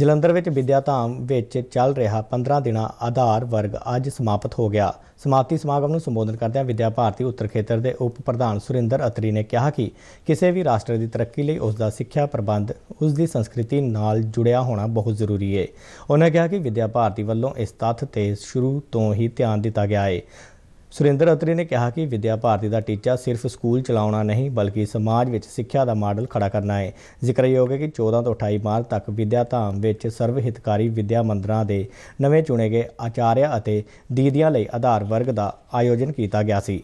ਜਲੰਧਰ ਵਿੱਚ ਵਿਦਿਆ ਧਾਮ ਵਿੱਚ ਚੱਲ ਰਿਹਾ 15 ਦਿਨਾਂ ਆਧਾਰ ਵਰਗ ਅੱਜ ਸਮਾਪਤ ਹੋ ਗਿਆ ਸਮਾਪਤੀ ਸਮਾਗਮ ਨੂੰ ਸੰਬੋਧਨ ਕਰਦਿਆਂ ਵਿਦਿਆ ਭਾਰਤੀ ਉੱਤਰ ਖੇਤਰ ਦੇ ਉਪ ਪ੍ਰਧਾਨ ਸੁਰਿੰਦਰ ਅਤਰੀ ਨੇ ਕਿਹਾ ਕਿ ਕਿਸੇ ਵੀ ਰਾਸ਼ਟਰ ਦੀ ਤਰੱਕੀ ਲਈ ਉਸ ਦਾ ਸਿੱਖਿਆ ਪ੍ਰਬੰਧ ਉਸ ਦੀ ਸੰਸਕ੍ਰਿਤੀ ਨਾਲ ਜੁੜਿਆ ਹੋਣਾ ਬਹੁਤ ਜ਼ਰੂਰੀ ਹੈ ਉਹਨਾਂ ਕਿਹਾ ਕਿ ਵਿਦਿਆ ਭਾਰਤੀ ਵੱਲੋਂ ਇਸ ਤੱਥ ਤੇ ਸ਼ੁਰੂ ਤੋਂ ਹੀ ਧਿਆਨ ਦਿੱਤਾ ਗਿਆ ਹੈ ਸੁਰਿੰਦਰ ਅਤਰੀ ਨੇ ਕਿਹਾ ਕਿ ਵਿਦਿਆ ਭਾਰਤੀ ਦਾ ਟੀਚਾ ਸਿਰਫ ਸਕੂਲ ਚਲਾਉਣਾ ਨਹੀਂ ਬਲਕਿ ਸਮਾਜ ਵਿੱਚ ਸਿੱਖਿਆ ਦਾ ਮਾਡਲ ਖੜਾ ਕਰਨਾ ਹੈ ਜ਼ਿਕਰਯੋਗ ਹੈ ਕਿ 14 ਤੋਂ 28 ਮਾਰਚ ਤੱਕ ਵਿਦਿਆ ਧਾਮ ਵਿੱਚ ਸਰਵ ਹਿਤਕਾਰੀ ਵਿਦਿਆ ਮੰਦਰਾਂ ਦੇ ਨਵੇਂ ਚੁਣੇ ਗਏ ਆਚਾਰਿਆ ਅਤੇ ਦੀਦੀਆਂ ਲਈ ਆਧਾਰ ਵਰਗ ਦਾ ਆਯੋਜਨ ਕੀਤਾ ਗਿਆ ਸੀ